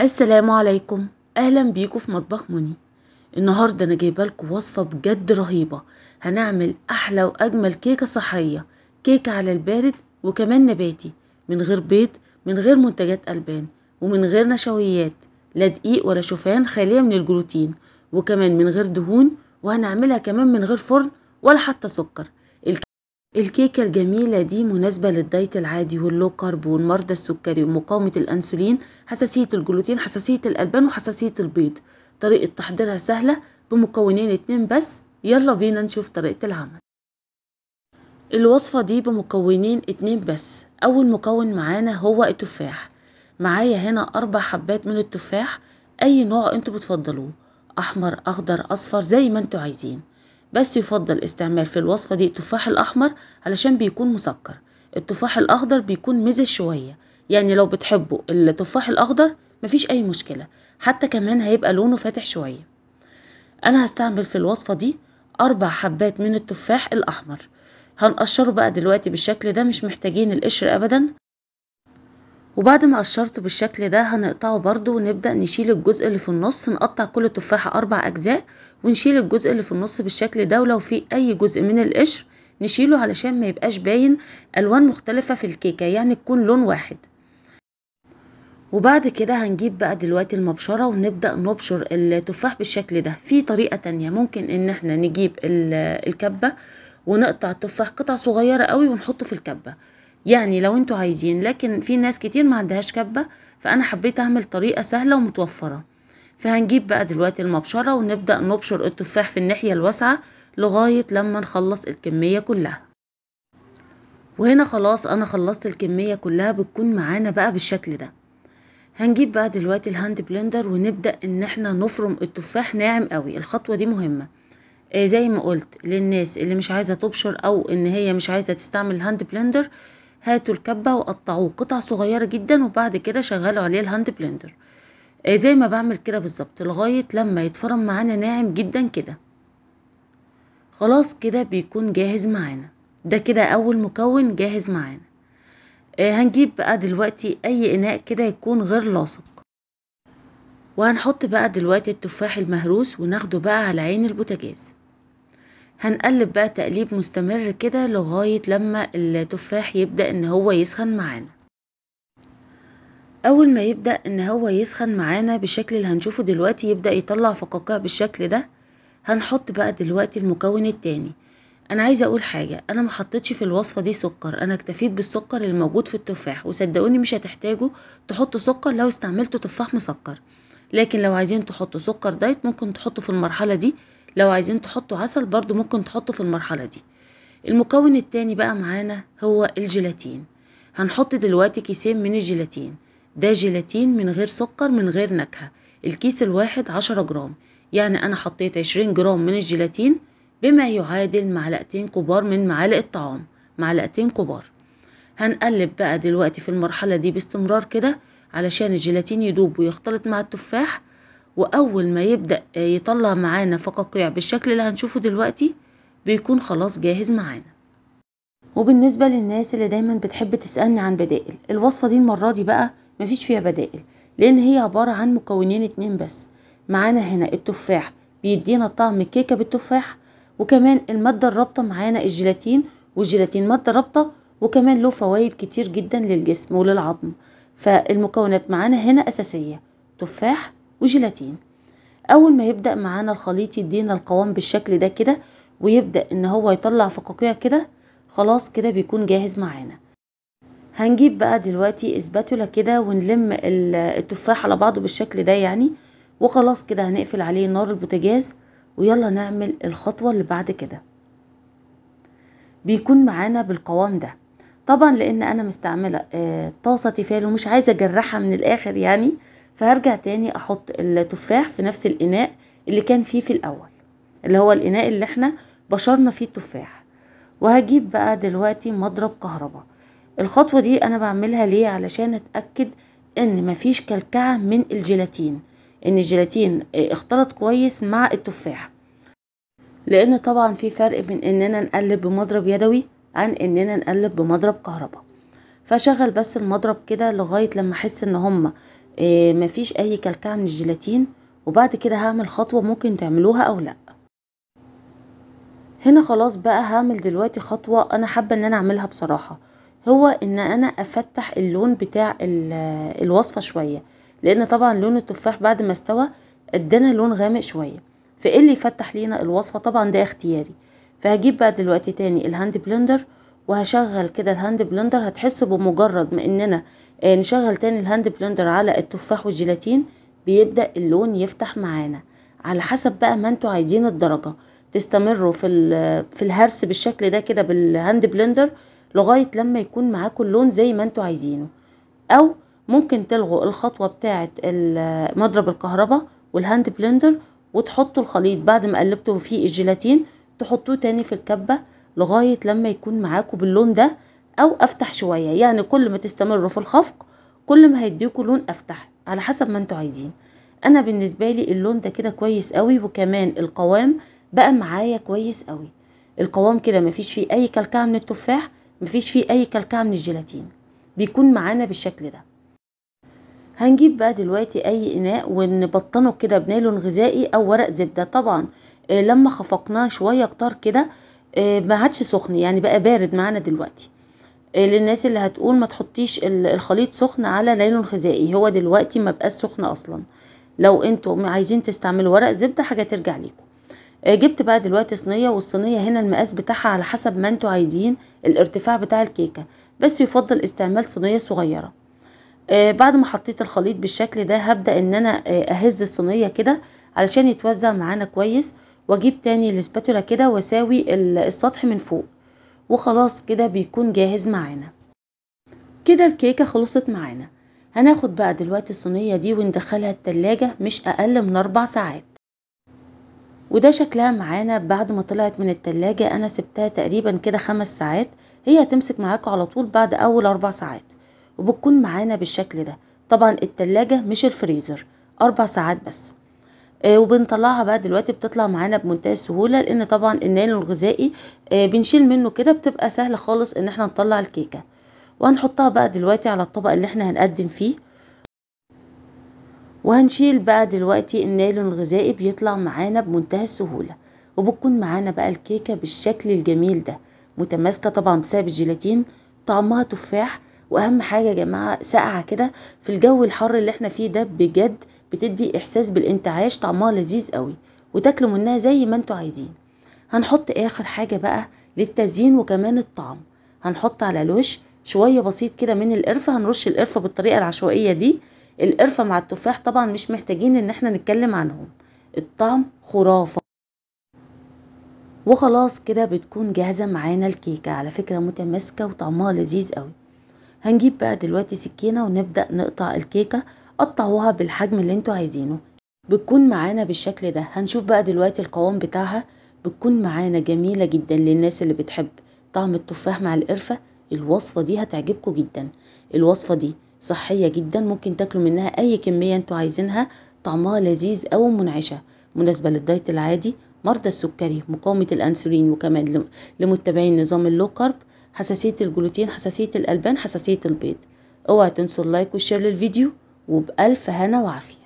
السلام عليكم اهلا بيكم في مطبخ مني النهارده انا جايبه لكم وصفه بجد رهيبه هنعمل احلى واجمل كيكه صحيه كيكه على البارد وكمان نباتي من غير بيض من غير منتجات البان ومن غير نشويات لا دقيق ولا شوفان خاليه من الجلوتين وكمان من غير دهون وهنعملها كمان من غير فرن ولا حتى سكر الكيكة الجميلة دي مناسبة للدايت العادي واللو كارب والمرضى السكري ومقاومة الأنسولين حساسية الجلوتين حساسية الألبان وحساسية البيض طريقة تحضيرها سهلة بمكونين اتنين بس يلا بينا نشوف طريقة العمل الوصفة دي بمكونين اتنين بس أول مكون معانا هو التفاح معايا هنا أربع حبات من التفاح أي نوع انتوا بتفضلوه أحمر أخضر أصفر زي ما انتوا عايزين بس يفضل استعمال في الوصفة دي التفاح الأحمر علشان بيكون مسكر التفاح الأخضر بيكون مزج شوية يعني لو بتحبوا التفاح الأخضر مفيش أي مشكلة حتى كمان هيبقى لونه فاتح شوية أنا هستعمل في الوصفة دي أربع حبات من التفاح الأحمر هنقشره بقى دلوقتي بالشكل ده مش محتاجين القشر أبدا وبعد ما قشرته بالشكل ده هنقطعه برضو ونبدأ نشيل الجزء اللي في النص نقطع كل تفاحة أربع أجزاء ونشيل الجزء اللي في النص بالشكل ده ولو في أي جزء من القشر نشيله علشان ما يبقاش باين ألوان مختلفة في الكيكة يعني تكون لون واحد وبعد كده هنجيب بقى دلوقتي المبشرة ونبدأ نبشر التفاح بالشكل ده في طريقة تانية ممكن ان احنا نجيب الكبة ونقطع التفاح قطع صغيرة قوي ونحطه في الكبة يعني لو انتوا عايزين لكن في ناس كتير ما عندهاش كبة فانا حبيت اعمل طريقة سهلة ومتوفرة فهنجيب بقى دلوقتي المبشرة ونبدأ نبشر التفاح في الناحية الواسعة لغاية لما نخلص الكمية كلها وهنا خلاص انا خلصت الكمية كلها بتكون معانا بقى بالشكل ده هنجيب بقى دلوقتي الهاند بلندر ونبدأ ان احنا نفرم التفاح ناعم قوي الخطوة دي مهمة آه، زي ما قلت للناس اللي مش عايزة تبشر او ان هي مش عايزة تستعمل الهاند بلندر هاتوا الكبة وقطعوه قطع صغيرة جدا وبعد كده شغلوا عليه الهاند بلندر آه زي ما بعمل كده بالظبط لغاية لما يتفرم معانا ناعم جدا كده خلاص كده بيكون جاهز معانا ده كده أول مكون جاهز معانا آه هنجيب بقى دلوقتي أي إناء كده يكون غير لاصق وهنحط بقى دلوقتي التفاح المهروس وناخده بقى على عين البوتاجاز هنقلب بقى تقليب مستمر كده لغاية لما التفاح يبدأ ان هو يسخن معانا اول ما يبدأ ان هو يسخن معانا بالشكل اللي هنشوفه دلوقتي يبدأ يطلع فقاقيع بالشكل ده هنحط بقى دلوقتي المكون التاني انا عايزه اقول حاجه انا محطتش في الوصفه دي سكر انا اكتفيت بالسكر الموجود في التفاح وصدقوني مش هتحتاجوا تحطوا سكر لو استعملتوا تفاح مسكر لكن لو عايزين تحطوا سكر دايت ممكن تحطوا في المرحله دي لو عايزين تحطوا عسل برضو ممكن تحطوا في المرحلة دي المكون التاني بقى معانا هو الجيلاتين هنحط دلوقتي كيسين من الجيلاتين ده جيلاتين من غير سكر من غير نكهة الكيس الواحد عشرة جرام يعني أنا حطيت عشرين جرام من الجيلاتين بما يعادل معلقتين كبار من معالق الطعام معلقتين كبار هنقلب بقى دلوقتي في المرحلة دي باستمرار كده علشان الجيلاتين يدوب ويختلط مع التفاح واول ما يبدأ يطلع معانا فقاقيع بالشكل اللي هنشوفه دلوقتي بيكون خلاص جاهز معانا وبالنسبة للناس اللي دايما بتحب تسألني عن بدائل الوصفة دي المرة دي بقى مفيش فيها بدائل لأن هي عبارة عن مكونين اتنين بس معانا هنا التفاح بيدينا طعم الكيكة بالتفاح وكمان المادة الرابطة معانا الجيلاتين والجيلاتين مادة رابطة وكمان له فوائد كتير جدا للجسم وللعظم فالمكونات معانا هنا أساسية تفاح وجيلاتين اول ما يبدأ معانا الخليط يدينا القوام بالشكل ده كده ويبدأ ان هو يطلع فقاقيع كده خلاص كده بيكون جاهز معانا هنجيب بقى دلوقتي اسباتولا كده ونلم التفاح على بعضه بالشكل ده يعني وخلاص كده هنقفل عليه نار البوتاجاز ويلا نعمل الخطوة اللي بعد كده بيكون معانا بالقوام ده طبعا لان انا مستعملة آه، طاسة تيفال ومش عايزة اجرحها من الاخر يعني فهرجع تاني احط التفاح في نفس الاناء اللي كان فيه في الاول اللي هو الاناء اللي احنا بشرنا فيه التفاح وهجيب بقى دلوقتي مضرب كهرباء الخطوة دي انا بعملها ليه علشان اتأكد ان مفيش كلكعة من الجيلاتين ان الجيلاتين اختلط كويس مع التفاح لان طبعا في فرق بين اننا نقلب بمضرب يدوي عن اننا نقلب بمضرب كهرباء فشغل بس المضرب كده لغاية لما احس ان هما إيه، مفيش اي كلكعة من الجيلاتين وبعد كده هعمل خطوة ممكن تعملوها او لا هنا خلاص بقى هعمل دلوقتي خطوة انا حابة ان انا اعملها بصراحة هو ان انا افتح اللون بتاع الوصفة شوية لان طبعا لون التفاح بعد ما استوى ادانا لون غامق شوية فايه اللي يفتح لينا الوصفة طبعا ده اختياري فهجيب بقى دلوقتي تاني الهاند بلندر وهشغل كده الهاند بلندر هتحسوا بمجرد ما اننا آه، نشغل تاني الهاند بلندر على التفاح والجيلاتين بيبدأ اللون يفتح معانا على حسب بقى ما انتوا عايزين الدرجة تستمروا في, في الهرس بالشكل ده كده بالهاند بلندر لغاية لما يكون معاكم اللون زي ما انتوا عايزينه او ممكن تلغوا الخطوة بتاعة مضرب الكهرباء والهاند بلندر وتحطوا الخليط بعد ما قلبتوا فيه الجيلاتين تحطوه تاني في الكبة لغاية لما يكون معاكم باللون ده او افتح شوية يعني كل ما تستمروا في الخفق كل ما هيديكم لون افتح على حسب ما انتوا عايزين انا بالنسبة لي اللون ده كده كويس قوي وكمان القوام بقى معايا كويس قوي القوام كده مفيش فيه اي كلكعة من التفاح مفيش فيه اي كلكعة من الجيلاتين بيكون معانا بالشكل ده هنجيب بقى دلوقتي اي اناء ونبطنه كده بنايلون غذائي او ورق زبده طبعا آه، لما خفقناه شويه كتار كده آه، ما عادش سخن يعني بقى بارد معانا دلوقتي آه، للناس اللي هتقول ما تحطيش الخليط سخن على نايلون غذائي هو دلوقتي ما بقاش سخن اصلا لو انتم عايزين تستعملوا ورق زبده حاجه ترجع لكم آه، جبت بقى دلوقتي صينيه والصينيه هنا المقاس بتاعها على حسب ما انتوا عايزين الارتفاع بتاع الكيكه بس يفضل استعمال صينيه صغيره بعد ما حطيت الخليط بالشكل ده هبدا ان انا اهز الصينيه كده علشان يتوزع معانا كويس واجيب تاني الاسباتولا كده واساوي السطح من فوق وخلاص كده بيكون جاهز معانا كده الكيكه خلصت معانا هناخد بقى دلوقتي الصينيه دي وندخلها التلاجة مش اقل من اربع ساعات وده شكلها معانا بعد ما طلعت من التلاجة انا سبتها تقريبا كده خمس ساعات هي هتمسك معاكم على طول بعد اول اربع ساعات وبتكون معانا بالشكل ده طبعا التلاجة مش الفريزر اربع ساعات بس آه، وبنطلعها بقى دلوقتي بتطلع معانا بمنتهى السهولة لان طبعا النانو الغذائي آه، بنشيل منه كده بتبقى سهل خالص ان احنا نطلع الكيكة وهنحطها بقى دلوقتي على الطبق اللي احنا هنقدم فيه وهنشيل بقى دلوقتي النايلون الغذائي بيطلع معانا بمنتهى السهولة وبتكون معانا بقى الكيكة بالشكل الجميل ده متماسكة طبعا بسبب الجيلاتين طعمها تفاح واهم حاجة يا جماعة ساقعة كده في الجو الحر اللي احنا فيه ده بجد بتدي احساس بالانتعاش طعمها لذيذ قوي وتاكلوا منها زي ما انتوا عايزين هنحط اخر حاجة بقى للتزيين وكمان الطعم هنحط على الوش شوية بسيط كده من القرفة هنرش القرفة بالطريقة العشوائية دي القرفة مع التفاح طبعا مش محتاجين ان احنا نتكلم عنهم الطعم خرافة وخلاص كده بتكون جاهزة معانا الكيكة على فكرة متماسكة وطعمها لذيذ قوي هنجيب بقى دلوقتي سكينة ونبدأ نقطع الكيكة قطعوها بالحجم اللي انتوا عايزينه بتكون معانا بالشكل ده هنشوف بقى دلوقتي القوام بتاعها بتكون معانا جميلة جدا للناس اللي بتحب طعم التفاح مع القرفة الوصفة دي هتعجبكم جدا الوصفة دي صحية جدا ممكن تاكلوا منها اي كمية انتوا عايزينها طعمها لذيذ او منعشة مناسبة للدايت العادي مرضى السكري مقاومة الأنسولين وكمان لمتبعين نظام اللو كارب حساسية الجلوتين حساسية الألبان حساسية البيض اوعى تنسوا اللايك والشير للفيديو وبألف هنا وعافية